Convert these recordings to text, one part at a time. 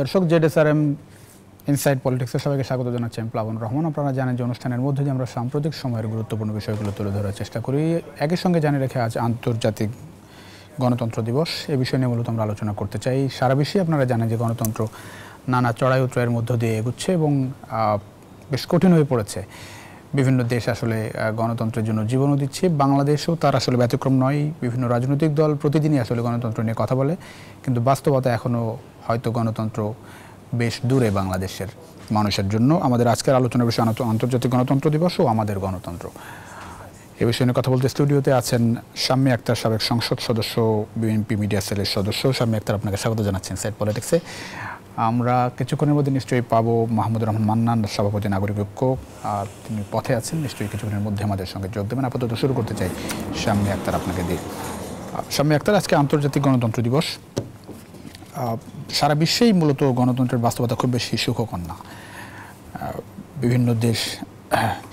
দর্শক Z S R M inside পলিটিক্সের সবাইকে স্বাগত জানাচ্ছি আমি প্লাবন রহমান আপনারা জানেন যে অনুষ্ঠানের মধ্যে যে আমরা সাম্প্রতিক সময়ের গুরুত্বপূর্ণ বিষয়গুলো তুলে ধরার চেষ্টা করি একই সঙ্গে জানিয়ে রেখে আজ আন্তর্জাতিক গণতন্ত্র দিবস এ বিষয় নিয়ে মূলত আমরা আলোচনা করতে চাই সারা বিশ্বে আপনারা জানেন যে গণতন্ত্র নানা চড়াই উত্রয়ের মধ্য দিয়ে এগুচ্ছে এবং বেশ কঠিন হয়ে পড়েছে বিভিন্ন দেশ আসলে গণতন্ত্রের জন্য জীবনও দিচ্ছে বাংলাদেশও তার আসলে ব্যতিক্রম নয় বিভিন্ন রাজনৈতিক দল প্রতিদিনই আসলে গণতন্ত্র নিয়ে কথা বলে কিন্তু বাস্তবতা এখনও হয়তো গণতন্ত্র বেশ দূরে বাংলাদেশের মানুষের জন্য আমাদের আজকের আলোচনার বিষয় আন্তর্জাতিক গণতন্ত্র দিবস ও আমাদের গণতন্ত্র এ বিষয়ে নিয়ে কথা বলতে স্টুডিওতে আছেন সাম্মি আক্তার সাবেক সংসদ সদস্য বিএনপি মিডিয়া সেলের সদস্য সাম্মি আক্তার আপনাকে স্বাগত জানাচ্ছেন সাইড পলিটিক্সে আমরা কিছুক্ষণের মধ্যে নিশ্চয়ই পাবো মাহমুদুর রহমান মান্নান সভাপতি নাগরিক ঐক্য আর তিনি পথে আছেন নিশ্চয়ই কিছুক্ষণের মধ্যে আমাদের সঙ্গে যোগ দেবেন আপাতত শুরু করতে চাই সাম্মি আক্তার আপনাকে দিয়ে সাম্মি আক্তার আজকে আন্তর্জাতিক গণতন্ত্র দিবস সারা বিশ্বেই মূলত গণতন্ত্রের বাস্তবতা খুব বেশি সুখকর না বিভিন্ন দেশ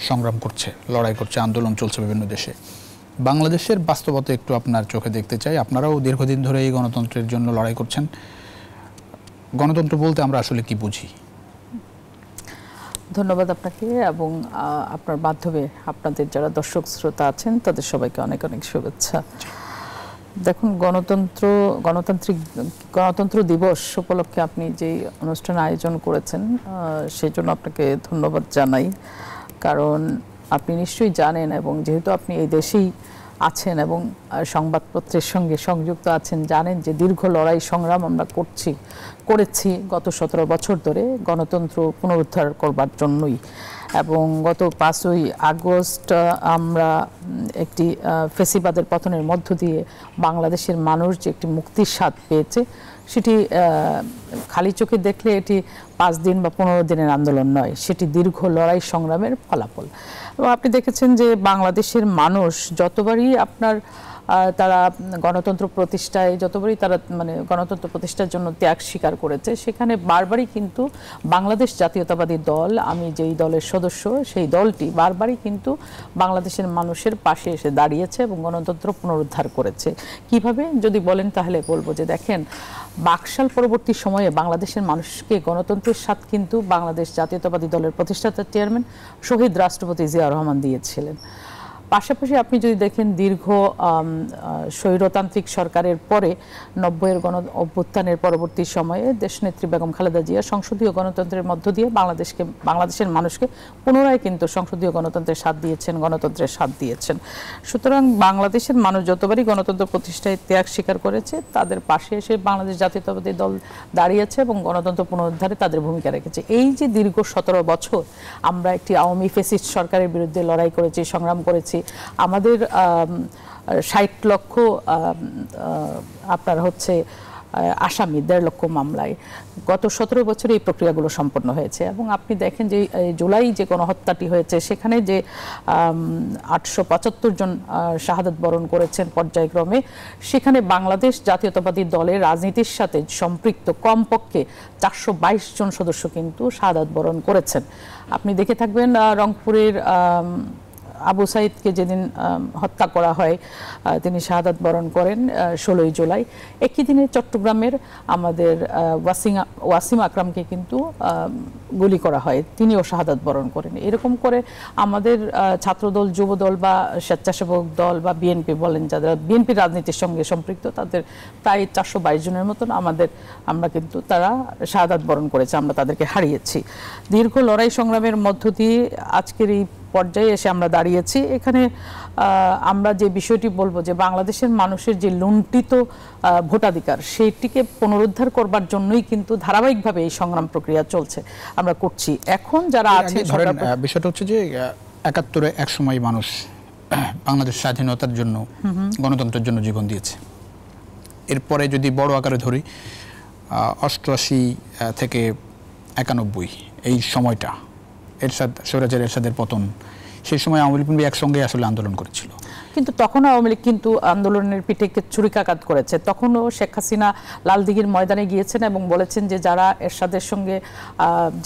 সংগ্রাম করছে লড়াই করছে আন্দোলন চলছে বিভিন্ন দেশে বাংলাদেশের বাস্তবতা একটু আপনার চোখে দেখতে চাই আপনারাও দীর্ঘদিন ধরে এই গণতন্ত্রের জন্য লড়াই করছেন গণতন্ত্র বলতে আমরা আসলে কি বুঝি ধন্যবাদ আপনাকে এবং আপনার মাধ্যমে আপনাদের যারা দর্শক শ্রোতা আছেন তাদের সবাইকে অনেক অনেক শুভেচ্ছা দেখুন গণতন্ত্র গণতান্ত্রিক গণতন্ত্র দিবস উপলক্ষে আপনি যে অনুষ্ঠান আয়োজন করেছেন সেই জন্য আপনাকে ধন্যবাদ জানাই কারণ আপনি নিশ্চয়ই জানেন এবং যেহেতু আপনি এই দেশেই আছেন এবং সংবাদপত্রের সঙ্গে সংযুক্ত আছেন জানেন যে দীর্ঘ লড়াই সংগ্রাম আমরা করছি করেছি গত সতেরো বছর ধরে গণতন্ত্র পুনরুদ্ধার করবার জন্যই এবং গত পাঁচই আগস্ট আমরা একটি ফেসিবাদের পতনের মধ্য দিয়ে বাংলাদেশের মানুষ যে একটি মুক্তির স্বাদ পেয়েছে সেটি খালি চোখে দেখলে এটি পাঁচ দিন বা পনেরো দিনের আন্দোলন নয় সেটি দীর্ঘ লড়াই সংগ্রামের ফলাফল এবং আপনি দেখেছেন যে বাংলাদেশের মানুষ যতবারই আপনার তারা গণতন্ত্র প্রতিষ্ঠায় যতবারই তারা মানে গণতন্ত্র প্রতিষ্ঠার জন্য ত্যাগ স্বীকার করেছে সেখানে বারবারই কিন্তু বাংলাদেশ জাতীয়তাবাদী দল আমি যেই দলের সদস্য সেই দলটি বারবারই কিন্তু বাংলাদেশের মানুষের পাশে এসে দাঁড়িয়েছে এবং গণতন্ত্র পুনরুদ্ধার করেছে কিভাবে যদি বলেন তাহলে বলবো যে দেখেন বাকশাল পরবর্তী সময়ে বাংলাদেশের মানুষকে গণতন্ত্রের স্বাদ কিন্তু বাংলাদেশ জাতীয়তাবাদী দলের প্রতিষ্ঠাতা চেয়ারম্যান শহীদ রাষ্ট্রপতি জিয়া রহমান দিয়েছিলেন পাশাপাশি আপনি যদি দেখেন দীর্ঘ স্বৈরতান্ত্রিক সরকারের পরে নব্বইয়ের গণ অভ্যুত্থানের পরবর্তী সময়ে দেশনেত্রী বেগম খালেদা জিয়া সংসদীয় গণতন্ত্রের মধ্য দিয়ে বাংলাদেশকে বাংলাদেশের মানুষকে পুনরায় কিন্তু সংসদীয় গণতন্ত্রের স্বাদ দিয়েছেন গণতন্ত্রের স্বাদ দিয়েছেন সুতরাং বাংলাদেশের মানুষ যতবারই গণতন্ত্র প্রতিষ্ঠায় ত্যাগ স্বীকার করেছে তাদের পাশে এসে বাংলাদেশ জাতীয়তাবাদী দল দাঁড়িয়েছে এবং গণতন্ত্র পুনরুদ্ধারে তাদের ভূমিকা রেখেছে এই যে দীর্ঘ সতেরো বছর আমরা একটি আওয়ামী ফেসিস্ট সরকারের বিরুদ্ধে লড়াই করেছি সংগ্রাম করেছি আমাদের ষাট লক্ষ আপনার হচ্ছে আসামি দেড় লক্ষ মামলায় গত সতেরো বছরে এই প্রক্রিয়াগুলো সম্পন্ন হয়েছে এবং আপনি দেখেন যে জুলাই যে গণহত্যাটি হয়েছে সেখানে যে আটশো পঁচাত্তর জন শাহাদত বরণ করেছেন পর্যায়ক্রমে সেখানে বাংলাদেশ জাতীয়তাবাদী দলের রাজনীতির সাথে সম্পৃক্ত কমপক্ষে চারশো বাইশ জন সদস্য কিন্তু শাহাদত বরণ করেছেন আপনি দেখে থাকবেন রংপুরের আবু সাইদকে যেদিন হত্যা করা হয় তিনি শাহাদাত বরণ করেন ষোলোই জুলাই একই দিনে চট্টগ্রামের আমাদের ওয়াসিং ওয়াসিম আকরামকে কিন্তু গুলি করা হয় তিনিও শাহাদ বরণ করেন এরকম করে আমাদের ছাত্রদল যুবদল বা স্বেচ্ছাসেবক দল বা বিএনপি বলেন যাদের বিএনপি রাজনীতির সঙ্গে সম্পৃক্ত তাদের প্রায় চারশো বাইশ জনের মতন আমাদের আমরা কিন্তু তারা শাহাদ বরণ করেছে আমরা তাদেরকে হারিয়েছি দীর্ঘ লড়াই সংগ্রামের মধ্য দিয়ে আজকের এই পর্যায়ে এসে আমরা দাঁড়িয়েছি এখানে আমরা যে বিষয়টি বলবো যে বাংলাদেশের মানুষের যে লুণ্ঠিত ভোটাধিকার সেটিকে পুনরুদ্ধার করবার জন্যই কিন্তু ধারাবাহিকভাবে এই সংগ্রাম প্রক্রিয়া চলছে আমরা করছি এখন যারা হ্যাঁ, আছে বিষয়টা হচ্ছে যে একাত্তরে এক সময় মানুষ বাংলাদেশ স্বাধীনতার জন্য গণতন্ত্রের জন্য জীবন দিয়েছে এরপরে যদি বড় আকারে ধরি অষ্টআশি থেকে একানব্বই এই সময়টা এরশাদ সৌরাজের এরশাদের পতন সেই সময় আওয়ামী লীগ একসঙ্গে আসলে আন্দোলন করেছিল কিন্তু তখন আওয়ামী লীগ কিন্তু আন্দোলনের পিঠে চুরিকাঘাত করেছে তখনও শেখ হাসিনা লালদিঘির ময়দানে গিয়েছেন এবং বলেছেন যে যারা এরশাদের সঙ্গে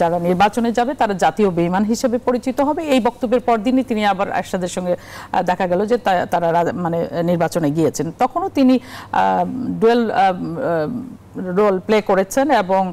যারা নির্বাচনে যাবে তারা জাতীয় বেইমান হিসেবে পরিচিত হবে এই বক্তব্যের পরদিনই তিনি আবার এরশাদের সঙ্গে দেখা গেল যে তারা মানে নির্বাচনে গিয়েছেন তখনও তিনি ডুয়েল রোল প্লে করেছেন এবং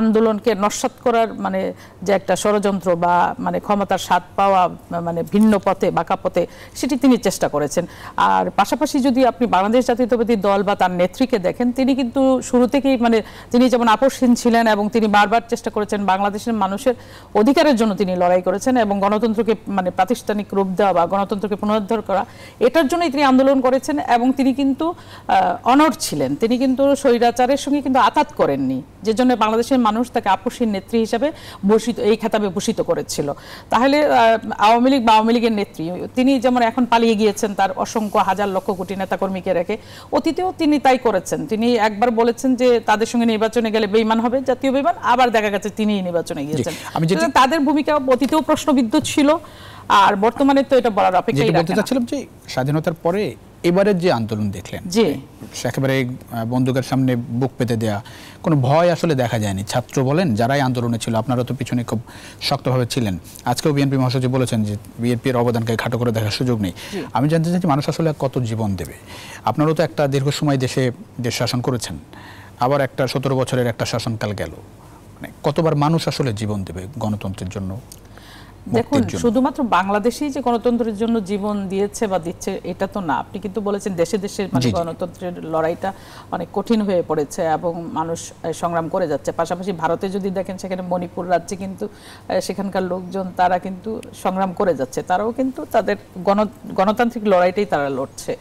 আন্দোলনকে নস্বাত করার মানে যে একটা ষড়যন্ত্র বা মানে ক্ষমতার স্বাদ পাওয়া মানে ভিন্ন পথে বাঁকা পথে সেটি তিনি চেষ্টা করেছেন আর পাশাপাশি যদি আপনি বাংলাদেশ জাতীয়তাবাদী দল বা তার নেত্রীকে দেখেন তিনি কিন্তু শুরু থেকেই মানে তিনি যেমন আপসহীন ছিলেন এবং তিনি বারবার চেষ্টা করেছেন বাংলাদেশের মানুষের অধিকারের জন্য তিনি লড়াই করেছেন এবং গণতন্ত্রকে মানে প্রাতিষ্ঠানিক রূপ দেওয়া বা গণতন্ত্রকে পুনরুদ্ধার করা এটার জন্যই তিনি আন্দোলন করেছেন এবং তিনি কিন্তু অনর ছিলেন তিনি কিন্তু স্বৈরাচার সরকারের সঙ্গে কিন্তু আতাত করেননি যে জন্য বাংলাদেশের মানুষ তাকে আপসীর নেত্রী হিসাবে ভূষিত এই খেতাবে ভূষিত করেছিল তাহলে আওয়ামী লীগ বা আওয়ামী লীগের নেত্রী তিনি যেমন এখন পালিয়ে গিয়েছেন তার অসংখ্য হাজার লক্ষ কোটি নেতাকর্মীকে রেখে অতীতেও তিনি তাই করেছেন তিনি একবার বলেছেন যে তাদের সঙ্গে নির্বাচনে গেলে বেইমান হবে জাতীয় বেইমান আবার দেখা গেছে তিনি নির্বাচনে গিয়েছেন তাদের ভূমিকা অতীতেও প্রশ্নবিদ্ধ ছিল আর বর্তমানে তো এটা বলার অপেক্ষা যে স্বাধীনতার পরে এবারের যে আন্দোলন দেখলেন একেবারে বন্দুকের সামনে বুক পেতে দেয়া কোনো ভয় আসলে দেখা যায়নি ছাত্র বলেন যারাই আন্দোলনে ছিল আপনারা তো পিছনে খুব শক্তভাবে ছিলেন আজকেও বিএনপি মহাসচিব বলেছেন যে বিএনপির অবদানকে খাটো করে দেখার সুযোগ নেই আমি জানতে চাই মানুষ আসলে কত জীবন দেবে আপনারও তো একটা দীর্ঘ সময় দেশে দেশ শাসন করেছেন আবার একটা সতেরো বছরের একটা শাসনকাল গেল মানে কতবার মানুষ আসলে জীবন দেবে গণতন্ত্রের জন্য দেখুন শুধুমাত্র বাংলাদেশেই যে গণতন্ত্রের জন্য জীবন দিয়েছে বা দিচ্ছে এটা তো না আপনি কিন্তু বলেছেন দেশে দেশে মানে গণতন্ত্রের লড়াইটা অনেক কঠিন হয়ে পড়েছে এবং মানুষ সংগ্রাম করে যাচ্ছে পাশাপাশি ভারতে যদি দেখেন সেখানে মণিপুর রাজ্যে কিন্তু সেখানকার লোকজন তারা কিন্তু সংগ্রাম করে যাচ্ছে তারাও কিন্তু তাদের গণ গণতান্ত্রিক লড়াইটাই তারা লড়ছে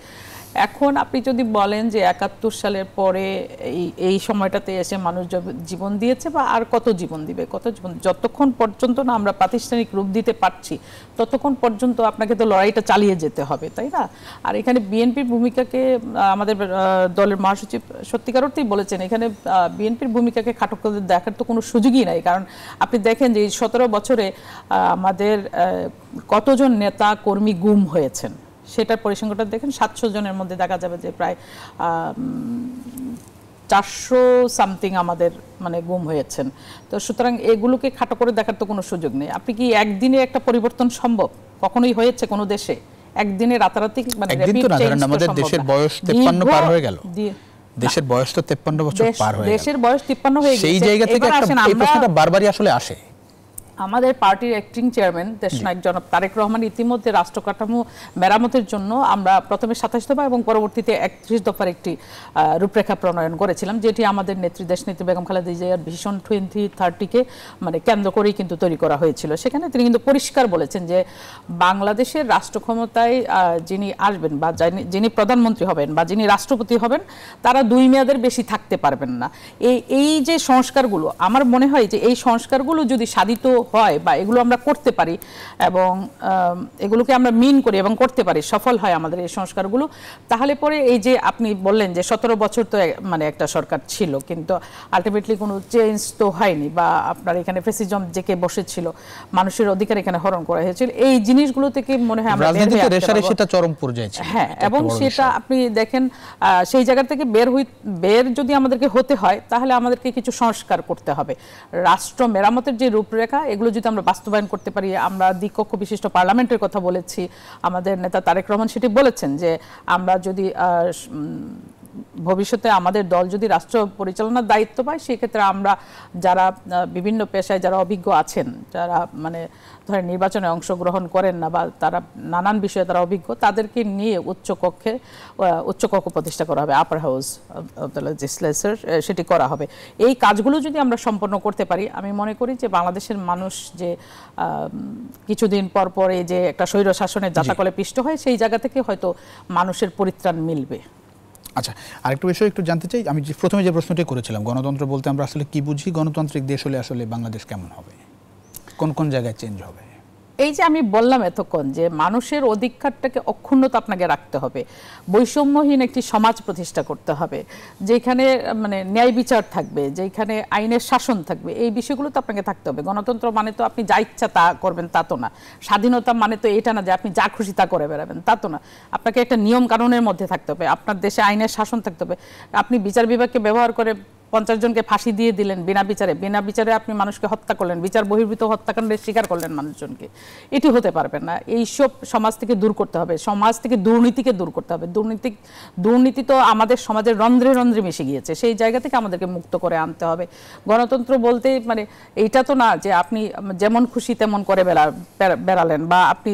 এখন আপনি যদি বলেন যে একাত্তর সালের পরে এই এই সময়টাতে এসে মানুষ জীবন দিয়েছে বা আর কত জীবন দিবে কত জীবন যতক্ষণ পর্যন্ত না আমরা প্রাতিষ্ঠানিক রূপ দিতে পারছি ততক্ষণ পর্যন্ত আপনাকে তো লড়াইটা চালিয়ে যেতে হবে তাই না আর এখানে বিএনপির ভূমিকাকে আমাদের দলের মহাসচিব সত্যিকার অর্থেই বলেছেন এখানে বিএনপির ভূমিকাকে খাটক দেখার তো কোনো সুযোগই নাই কারণ আপনি দেখেন যে এই সতেরো বছরে আমাদের কতজন নেতা কর্মী গুম হয়েছেন সেটার পরিসংখ্যাটা দেখেন সাতশো জনের মধ্যে দেখা যাবে যে প্রায় চারশো সামথিং আমাদের মানে গুম হয়েছেন তো সুতরাং এগুলোকে খাটো করে দেখার তো কোনো সুযোগ নেই আপনি কি একদিনে একটা পরিবর্তন সম্ভব কখনোই হয়েছে কোনো দেশে একদিনে রাতারাতি মানে দেশের বয়স পার হয়ে গেল দেশের বয়স তো 53 বছর পার হয়ে দেশের বয়স 53 হয়ে গেছে সেই জায়গা থেকে একটা এই প্রশ্নটা বারবারই আসলে আসে আমাদের পার্টির অ্যাক্টিং চেয়ারম্যান দেশনায়ক জনাব তারেক রহমান ইতিমধ্যে রাষ্ট্র কাঠামো মেরামতের জন্য আমরা প্রথমে সাতাশ দফা এবং পরবর্তীতে একত্রিশ দফার একটি রূপরেখা প্রণয়ন করেছিলাম যেটি আমাদের নেত্রী দেশনেত্রী বেগম খালেদা জিয়ার ভীষণ টোয়েন্টি থার্টিকে মানে কেন্দ্র করেই কিন্তু তৈরি করা হয়েছিল সেখানে তিনি কিন্তু পরিষ্কার বলেছেন যে বাংলাদেশের রাষ্ট্র ক্ষমতায় যিনি আসবেন বা যিনি প্রধানমন্ত্রী হবেন বা যিনি রাষ্ট্রপতি হবেন তারা দুই মেয়াদের বেশি থাকতে পারবেন না এই এই যে সংস্কারগুলো আমার মনে হয় যে এই সংস্কারগুলো যদি সাধিত হয় বা এগুলো আমরা করতে পারি এবং এগুলোকে আমরা মিন করি এবং করতে পারি সফল হয় আমাদের এই সংস্কারগুলো তাহলে পরে এই যে আপনি বললেন যে সতেরো বছর তো মানে একটা সরকার ছিল কিন্তু আলটিমেটলি কোনো চেঞ্জ তো হয়নি বা আপনার এখানে ফেসিজম জেকে বসেছিল মানুষের অধিকার এখানে হরণ করা হয়েছিল এই জিনিসগুলো থেকে মনে হয় আমরা চরম পর্যায়ে হ্যাঁ এবং সেটা আপনি দেখেন সেই জায়গা থেকে বের হই বের যদি আমাদেরকে হতে হয় তাহলে আমাদেরকে কিছু সংস্কার করতে হবে রাষ্ট্র মেরামতের যে রূপরেখা এগুলো যদি আমরা বাস্তবায়ন করতে পারি আমরা দ্বিকক্ষ বিশিষ্ট পার্লামেন্টের কথা বলেছি আমাদের নেতা তারেক রহমান সেটি বলেছেন যে আমরা যদি ভবিষ্যতে আমাদের দল যদি রাষ্ট্র পরিচালনার দায়িত্ব পায় সেক্ষেত্রে আমরা যারা বিভিন্ন পেশায় যারা অভিজ্ঞ আছেন যারা মানে ধরেন নির্বাচনে অংশগ্রহণ করেন না বা তারা নানান বিষয়ে তারা অভিজ্ঞ তাদেরকে নিয়ে উচ্চকক্ষে উচ্চকক্ষ প্রতিষ্ঠা করা হবে আপার হাউস অব সেটি করা হবে এই কাজগুলো যদি আমরা সম্পন্ন করতে পারি আমি মনে করি যে বাংলাদেশের মানুষ যে কিছুদিন পর পরে যে একটা স্বৈর শাসনের যাতাকলে পিষ্ট হয় সেই জায়গা থেকে হয়তো মানুষের পরিত্রাণ মিলবে আচ্ছা আরেকটু বিষয় একটু জানতে চাই আমি প্রথমে যে প্রশ্নটি করেছিলাম গণতন্ত্র বলতে আমরা আসলে কি বুঝি গণতান্ত্রিক দেশ হলে আসলে বাংলাদেশ কেমন হবে কোন কোন জায়গায় চেঞ্জ হবে এই যে আমি বললাম এতক্ষণ যে মানুষের অধিকারটাকে অক্ষুণ্ণত আপনাকে রাখতে হবে বৈষম্যহীন একটি সমাজ প্রতিষ্ঠা করতে হবে যেখানে মানে ন্যায় বিচার থাকবে যেখানে আইনের শাসন থাকবে এই বিষয়গুলো তো আপনাকে থাকতে হবে গণতন্ত্র মানে তো আপনি যা ইচ্ছা তা করবেন তা তো না স্বাধীনতা মানে তো এটা না যে আপনি যা খুশি তা করে বেড়াবেন তা তো না আপনাকে একটা নিয়ম কানুনের মধ্যে থাকতে হবে আপনার দেশে আইনের শাসন থাকতে হবে আপনি বিচার বিভাগকে ব্যবহার করে পঞ্চাশ জনকে ফাঁসি দিয়ে দিলেন বিনা বিচারে বিনা বিচারে আপনি মানুষকে হত্যা করলেন বিচার বহির্ভূত হত্যাকাণ্ডের স্বীকার করলেন মানুষজনকে এটি হতে পারবে না এইসব সমাজ থেকে দূর করতে হবে সমাজ থেকে দুর্নীতিকে দূর করতে হবে দুর্নীতি দুর্নীতি তো আমাদের সমাজের রন্ধ্রে রন্ধ্রে মিশে গিয়েছে সেই জায়গা থেকে আমাদেরকে মুক্ত করে আনতে হবে গণতন্ত্র বলতে মানে এইটা তো না যে আপনি যেমন খুশি তেমন করে বেড়া বেড়ালেন বা আপনি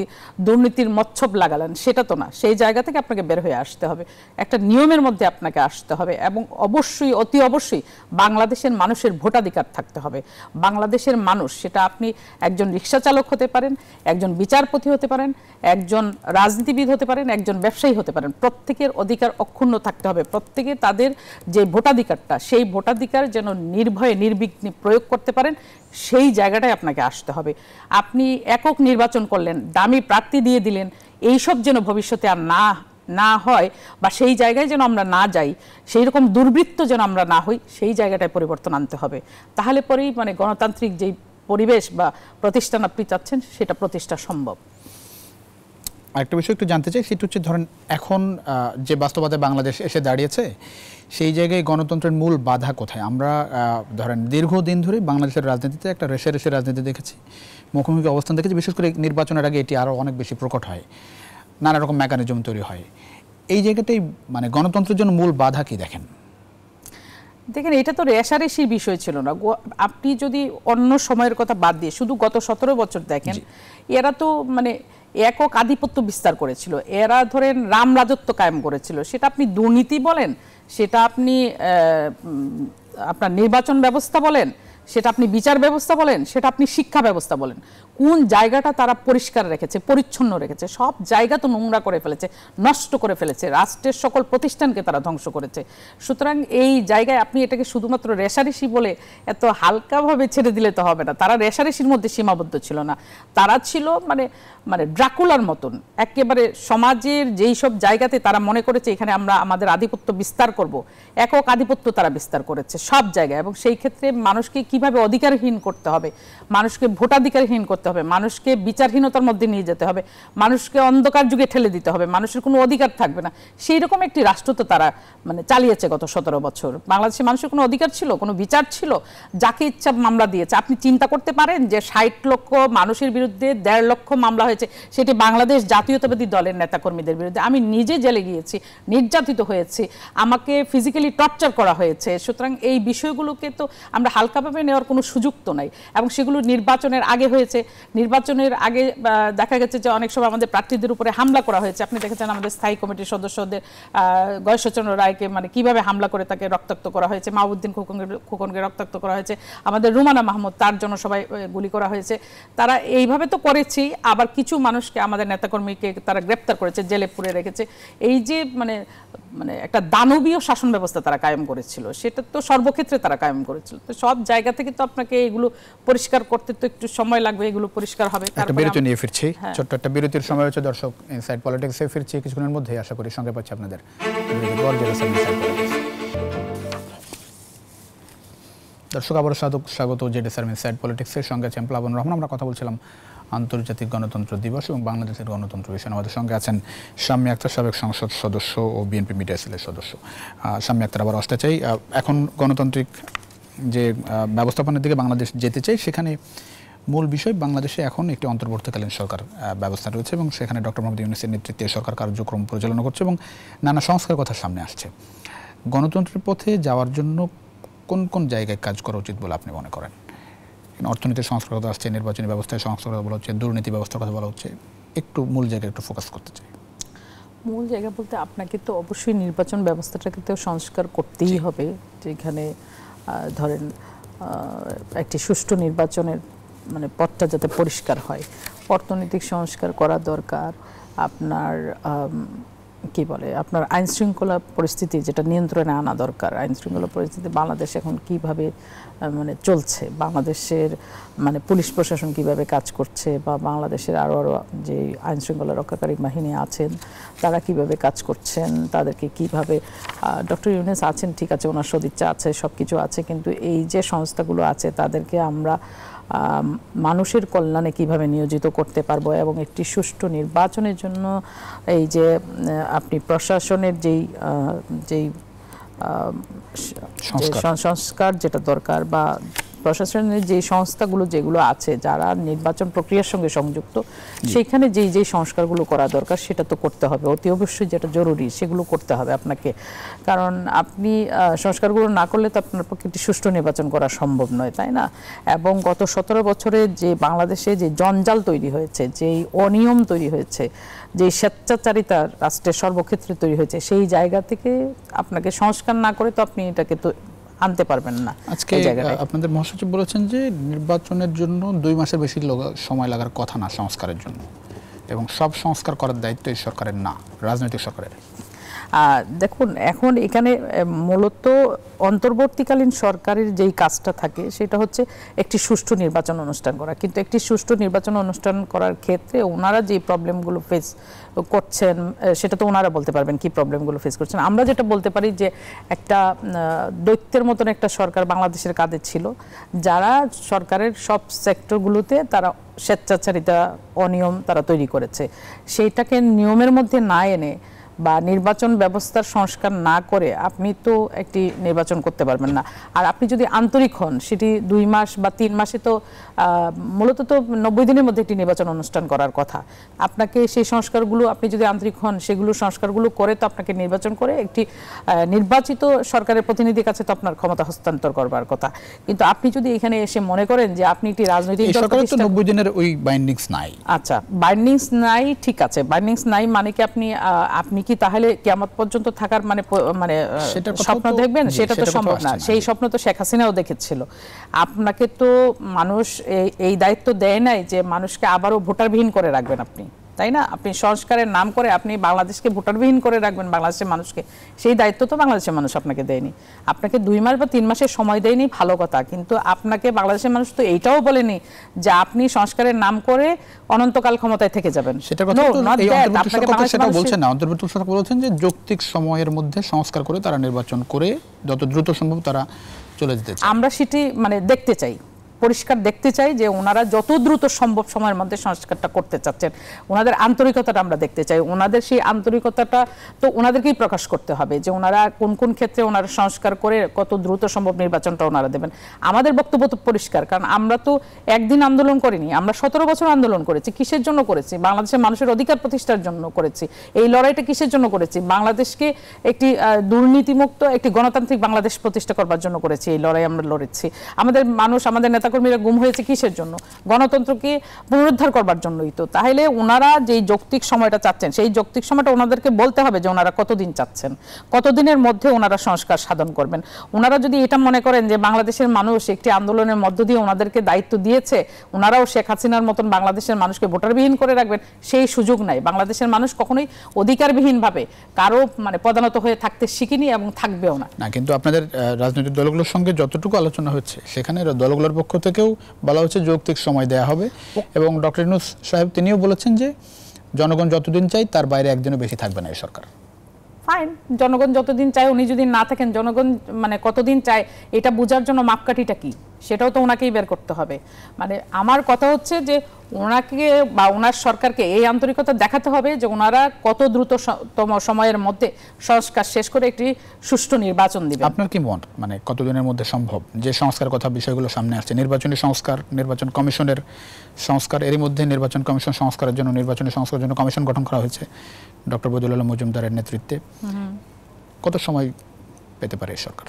দুর্নীতির মচ্ছব লাগালেন সেটা তো না সেই জায়গা থেকে আপনাকে বের হয়ে আসতে হবে একটা নিয়মের মধ্যে আপনাকে আসতে হবে এবং অবশ্যই অতি অবশ্যই বাংলাদেশের মানুষের ভোটাধিকার থাকতে হবে বাংলাদেশের মানুষ সেটা আপনি একজন রিক্সাচালক হতে পারেন একজন বিচারপতি হতে পারেন একজন রাজনীতিবিদ হতে পারেন একজন ব্যবসায়ী হতে পারেন প্রত্যেকের অধিকার অক্ষুণ্ণ থাকতে হবে প্রত্যেকে তাদের যে ভোটাধিকারটা সেই ভোটাধিকার যেন নির্ভয়ে নির্বিঘ্নে প্রয়োগ করতে পারেন সেই জায়গাটায় আপনাকে আসতে হবে আপনি একক নির্বাচন করলেন দামি প্রার্থী দিয়ে দিলেন এইসব যেন ভবিষ্যতে আর না না হয় বা সেই জায়গায় যেন আমরা না যাই সেই রকম দুর্বৃত্ত যেন আমরা না হই সেই জায়গাটায় পরিবর্তন আনতে হবে তাহলে পরেই মানে গণতান্ত্রিক যেই পরিবেশ বা প্রতিষ্ঠান আপনি চাচ্ছেন সেটা প্রতিষ্ঠা সম্ভব আরেকটা বিষয় একটু জানতে চাই সেটা হচ্ছে ধরেন এখন যে বাস্তবতায় বাংলাদেশ এসে দাঁড়িয়েছে সেই জায়গায় গণতন্ত্রের মূল বাধা কোথায় আমরা ধরেন দীর্ঘদিন ধরে বাংলাদেশের রাজনীতিতে একটা রেশে রেশে রাজনীতি দেখেছি মুখোমুখি অবস্থান দেখেছি বিশেষ করে নির্বাচনের আগে এটি আরও অনেক বেশি প্রকট হয় নানা রকম মেকানিজম তৈরি হয় এই জায়গাতেই মানে গণতন্ত্রের জন্য মূল বাধা কি দেখেন দেখেন এটা তো রেশারেশি বিষয় ছিল না আপনি যদি অন্য সময়ের কথা বাদ দিয়ে শুধু গত সতেরো বছর দেখেন এরা তো মানে একক আধিপত্য বিস্তার করেছিল এরা ধরেন রাম রাজত্ব কায়েম করেছিল সেটা আপনি দুর্নীতি বলেন সেটা আপনি আপনার নির্বাচন ব্যবস্থা বলেন সেটা আপনি বিচার ব্যবস্থা বলেন সেটা আপনি শিক্ষা ব্যবস্থা বলেন কোন জায়গাটা তারা পরিষ্কার রেখেছে পরিচ্ছন্ন রেখেছে সব জায়গা তো নোংরা করে ফেলেছে নষ্ট করে ফেলেছে রাষ্ট্রের সকল প্রতিষ্ঠানকে তারা ধ্বংস করেছে সুতরাং এই জায়গায় আপনি এটাকে শুধুমাত্র রেশারেশি বলে এত হালকাভাবে ছেড়ে দিলে তো হবে না তারা রেশারেশির মধ্যে সীমাবদ্ধ ছিল না তারা ছিল মানে মানে ড্রাকুলার মতন একেবারে সমাজের যেই সব জায়গাতে তারা মনে করেছে এখানে আমরা আমাদের আধিপত্য বিস্তার করব একক আধিপত্য তারা বিস্তার করেছে সব জায়গায় এবং সেই ক্ষেত্রে মানুষকে কিভাবে অধিকারহীন করতে হবে মানুষকে ভোটাধিকারহীন করতে হবে মানুষকে বিচারহীনতার মধ্যে নিয়ে যেতে হবে মানুষকে অন্ধকার যুগে ঠেলে দিতে হবে মানুষের কোনো অধিকার থাকবে না সেই রকম একটি রাষ্ট্র তো তারা মানে চালিয়েছে গত সতেরো বছর বাংলাদেশে মানুষের কোনো অধিকার ছিল কোনো বিচার ছিল যাকে ইচ্ছা মামলা দিয়েছে আপনি চিন্তা করতে পারেন যে ষাট লক্ষ মানুষের বিরুদ্ধে দেড় লক্ষ মামলা হয়েছে সেটি বাংলাদেশ জাতীয়তাবাদী দলের নেতাকর্মীদের বিরুদ্ধে আমি নিজে জেলে গিয়েছি নির্যাতিত হয়েছি আমাকে ফিজিক্যালি টর্চার করা হয়েছে সুতরাং এই বিষয়গুলোকে তো আমরা হালকাভাবে নেওয়ার কোনো সুযোগ তো নাই এবং সেগুলো নির্বাচনের আগে হয়েছে নির্বাচনের আগে দেখা গেছে যে অনেক সময় আমাদের প্রার্থীদের উপরে হামলা করা হয়েছে আপনি দেখেছেন আমাদের স্থায়ী কমিটির সদস্যদের গয়েশচন্দ্র রায়কে মানে কিভাবে হামলা করে তাকে রক্তাক্ত করা হয়েছে মাহবুদ্দিন খোকনকে খোকনকে রক্তাক্ত করা হয়েছে আমাদের রুমানা মাহমুদ তার জন্য সবাই গুলি করা হয়েছে তারা এইভাবে তো করেছি আবার কিছু মানুষকে আমাদের নেতাকর্মীকে তারা গ্রেপ্তার করেছে জেলে পুরে রেখেছে এই যে মানে মানে একটা দানবীয় শাসন ব্যবস্থা তারা কায়েম করেছিল সেটা তো সর্বক্ষেত্রে তারা কায়েম করেছিল তো সব জায়গা থেকে তো আপনাকে এগুলো পরিষ্কার করতে তো একটু সময় লাগবে এগুলো পরিষ্কার হবে একটা বিরতি নিয়ে ফিরছি হ্যাঁ। ছোট্ট একটা বিরতির সময় হচ্ছে দর্শক ইনসাইড পলিটিক্সে ফিরছি কিছুক্ষণের মধ্যে আশা করি সঙ্গে পাচ্ছি আপনাদের দর্শক আবার সাধক স্বাগত জেডি স্যার ইনসাইড পলিটিক্সের সঙ্গে আছেন প্লাবন রহমান আমরা কথা বলছিলাম আন্তর্জাতিক গণতন্ত্র দিবস এবং বাংলাদেশের গণতন্ত্র বিষয়ে আমাদের সঙ্গে আছেন শাম্মী আক্তার সাবেক সংসদ সদস্য ও বিএনপি মিডিয়া সেলের সদস্য শাম্মী আক্তার আবার আসতে চাই এখন গণতান্ত্রিক যে ব্যবস্থাপনার দিকে বাংলাদেশ যেতে চাই সেখানে মূল বিষয় বাংলাদেশে এখন একটি অন্তর্বর্তীকালীন সরকার ব্যবস্থা রয়েছে এবং সেখানে ডক্টর মোহাম্মদ ইউনিসের নেতৃত্বে সরকার কার্যক্রম পরিচালনা করছে এবং নানা সংস্কার কথা সামনে আসছে গণতন্ত্রের পথে যাওয়ার জন্য কোন কোন জায়গায় কাজ করা উচিত বলে আপনি মনে করেন অর্থনীতির সংস্কার কথা আসছে নির্বাচনী ব্যবস্থায় সংস্কার কথা বলা হচ্ছে দুর্নীতি ব্যবস্থার কথা বলা হচ্ছে একটু মূল জায়গায় একটু ফোকাস করতে চাই মূল জায়গা বলতে আপনাকে তো অবশ্যই নির্বাচন ব্যবস্থাটাকে তো সংস্কার করতেই হবে যেখানে ধরেন একটি সুষ্ঠু নির্বাচনের মানে পথটা যাতে পরিষ্কার হয় অর্থনৈতিক সংস্কার করা দরকার আপনার কি বলে আপনার আইনশৃঙ্খলা পরিস্থিতি যেটা নিয়ন্ত্রণে আনা দরকার আইনশৃঙ্খলা পরিস্থিতি বাংলাদেশ এখন কিভাবে মানে চলছে বাংলাদেশের মানে পুলিশ প্রশাসন কিভাবে কাজ করছে বা বাংলাদেশের আরও আরও যে আইন শৃঙ্খলা রক্ষাকারী বাহিনী আছেন তারা কিভাবে কাজ করছেন তাদেরকে কিভাবে ডক্টর ইউনেস আছেন ঠিক আছে ওনার সদিচ্ছা আছে সব কিছু আছে কিন্তু এই যে সংস্থাগুলো আছে তাদেরকে আমরা মানুষের কল্যাণে কিভাবে নিয়োজিত করতে পারবো এবং একটি সুষ্ঠু নির্বাচনের জন্য এই যে আপনি প্রশাসনের যেই যেই সংস্কার যেটা দরকার বা প্রশাসনের যে সংস্থাগুলো যেগুলো আছে যারা নির্বাচন প্রক্রিয়ার সঙ্গে সংযুক্ত সেখানে যেই যেই সংস্কারগুলো করা দরকার সেটা তো করতে হবে অতি অবশ্যই যেটা জরুরি সেগুলো করতে হবে আপনাকে কারণ আপনি সংস্কারগুলো না করলে তো আপনার পক্ষে একটি সুষ্ঠু নির্বাচন করা সম্ভব নয় তাই না এবং গত সতেরো বছরে যে বাংলাদেশে যে জঞ্জাল তৈরি হয়েছে যেই অনিয়ম তৈরি হয়েছে যে স্বেচ্ছাচারিতা রাষ্ট্রের সর্বক্ষেত্রে তৈরি হয়েছে সেই জায়গা থেকে আপনাকে সংস্কার না করে তো আপনি এটাকে তো আনতে পারবেন না আজকে আপনাদের মহাসচিব বলেছেন যে নির্বাচনের জন্য দুই মাসের বেশি সময় লাগার কথা না সংস্কারের জন্য এবং সব সংস্কার করার দায়িত্ব এই সরকারের না রাজনৈতিক সরকারের দেখুন এখন এখানে মূলত অন্তর্বর্তীকালীন সরকারের যেই কাজটা থাকে সেটা হচ্ছে একটি সুষ্ঠু নির্বাচন অনুষ্ঠান করা কিন্তু একটি সুষ্ঠু নির্বাচন অনুষ্ঠান করার ক্ষেত্রে ওনারা যে প্রবলেমগুলো ফেস করছেন সেটা তো ওনারা বলতে পারবেন কি প্রবলেমগুলো ফেস করছেন আমরা যেটা বলতে পারি যে একটা দৈত্যের মতন একটা সরকার বাংলাদেশের কাঁধে ছিল যারা সরকারের সব সেক্টরগুলোতে তারা স্বেচ্ছাচারিতা অনিয়ম তারা তৈরি করেছে সেইটাকে নিয়মের মধ্যে না এনে বা নির্বাচন ব্যবস্থার সংস্কার না করে আপনি তো একটি নির্বাচন করতে পারবেন না আর আপনি যদি আন্তরিক হন সেটি দুই মাস বা তিন মাসে তো মূলত তো নব্বই দিনের মধ্যে একটি নির্বাচন অনুষ্ঠান করার কথা আপনাকে সেই সংস্কারগুলো আপনি যদি আন্তরিক হন সেগুলো সংস্কারগুলো করে তো আপনাকে নির্বাচন করে একটি নির্বাচিত সরকারের প্রতিনিধির কাছে তো আপনার ক্ষমতা হস্তান্তর করবার কথা কিন্তু আপনি যদি এখানে এসে মনে করেন যে আপনি একটি রাজনৈতিক নব্বই দিনের ওই বাইন্ডিংস নাই আচ্ছা বাইন্ডিংস নাই ঠিক আছে বাইন্ডিংস নাই মানে কি আপনি আপনি কি তাহলে কেমন পর্যন্ত থাকার মানে মানে স্বপ্ন দেখবেন সেটা তো সম্ভব না সেই স্বপ্ন তো শেখ হাসিনাও দেখেছিল আপনাকে তো মানুষ এই দায়িত্ব দেয় নাই যে মানুষকে আবারও ভোটারবিহীন করে রাখবেন আপনি তাই না আপনি সংস্কারের নাম করে আপনি বাংলাদেশকে ভোটারবিহীন করে রাখবেন বাংলাদেশের মানুষকে সেই দায়িত্ব তো বাংলাদেশের মানুষ আপনাকে দেয়নি আপনাকে দুই মাস বা তিন মাসের সময় দেয়নি ভালো কথা কিন্তু আপনাকে বাংলাদেশের মানুষ তো এইটাও বলেনি যে আপনি সংস্কারের নাম করে অনন্তকাল ক্ষমতায় থেকে যাবেন সেটা বলছেন যে যৌক্তিক সময়ের মধ্যে সংস্কার করে তারা নির্বাচন করে যত দ্রুত সম্ভব তারা চলে যেতে আমরা সেটি মানে দেখতে চাই পরিষ্কার দেখতে চাই যে ওনারা যত দ্রুত সম্ভব সময়ের মধ্যে সংস্কারটা করতে চাচ্ছেন ওনাদের আন্তরিকতাটা আমরা দেখতে চাই ওনাদের সেই আন্তরিকতাটা তো ওনাদেরকেই প্রকাশ করতে হবে যে ওনারা কোন কোন ক্ষেত্রে ওনারা সংস্কার করে কত দ্রুত সম্ভব নির্বাচনটা ওনারা দেবেন আমাদের বক্তব্য তো পরিষ্কার কারণ আমরা তো একদিন আন্দোলন করিনি আমরা সতেরো বছর আন্দোলন করেছি কিসের জন্য করেছি বাংলাদেশের মানুষের অধিকার প্রতিষ্ঠার জন্য করেছি এই লড়াইটা কিসের জন্য করেছি বাংলাদেশকে একটি দুর্নীতিমুক্ত একটি গণতান্ত্রিক বাংলাদেশ প্রতিষ্ঠা করবার জন্য করেছি এই লড়াই আমরা লড়েছি আমাদের মানুষ আমাদের নেতা নেতাকর্মীরা গুম হয়েছে কিসের জন্য গণতন্ত্রকে পুনরুদ্ধার করবার জন্যই তো তাহলে ওনারা যেই যৌক্তিক সময়টা চাচ্ছেন সেই যৌক্তিক সময়টা ওনাদেরকে বলতে হবে যে ওনারা কতদিন চাচ্ছেন কতদিনের মধ্যে ওনারা সংস্কার সাধন করবেন ওনারা যদি এটা মনে করেন যে বাংলাদেশের মানুষ একটি আন্দোলনের মধ্য দিয়ে ওনাদেরকে দায়িত্ব দিয়েছে ওনারাও শেখ হাসিনার মতন বাংলাদেশের মানুষকে ভোটারবিহীন করে রাখবেন সেই সুযোগ নাই বাংলাদেশের মানুষ কখনোই অধিকারবিহীনভাবে কারো মানে পদানত হয়ে থাকতে শিখিনি এবং থাকবেও না না কিন্তু আপনাদের রাজনৈতিক দলগুলোর সঙ্গে যতটুকু আলোচনা হচ্ছে সেখানে দলগুলোর পক্ষ থেকেও বলা হচ্ছে যৌক্তিক সময় দেয়া হবে এবং ডক্টর ইনুস সাহেব তিনিও বলেছেন যে জনগণ যতদিন চাই তার বাইরে একদিনও বেশি থাকবে না এই সরকার ফাইন জনগণ যতদিন চায় উনি যদি না থাকেন জনগণ মানে কতদিন চায় এটা বোঝার জন্য মাপকাঠিটা কি সেটাও তো ওনাকেই বের করতে হবে মানে আমার কথা হচ্ছে যে ওনাকে বা ওনার সরকারকে এই আন্তরিকতা দেখাতে হবে যে ওনারা কত দ্রুততম সময়ের মধ্যে সংস্কার শেষ করে একটি সুষ্ঠু নির্বাচন দিবে আপনার কি মত মানে কতদিনের মধ্যে সম্ভব যে সংস্কার কথা বিষয়গুলো সামনে আসছে নির্বাচনী সংস্কার নির্বাচন কমিশনের সংস্কার এরই মধ্যে নির্বাচন কমিশন সংস্কারের জন্য নির্বাচনী সংস্কারের জন্য কমিশন গঠন করা হয়েছে ডক্টর বদুল্লাহ মজুমদারের নেতৃত্বে কত সময় পেতে পারে সরকার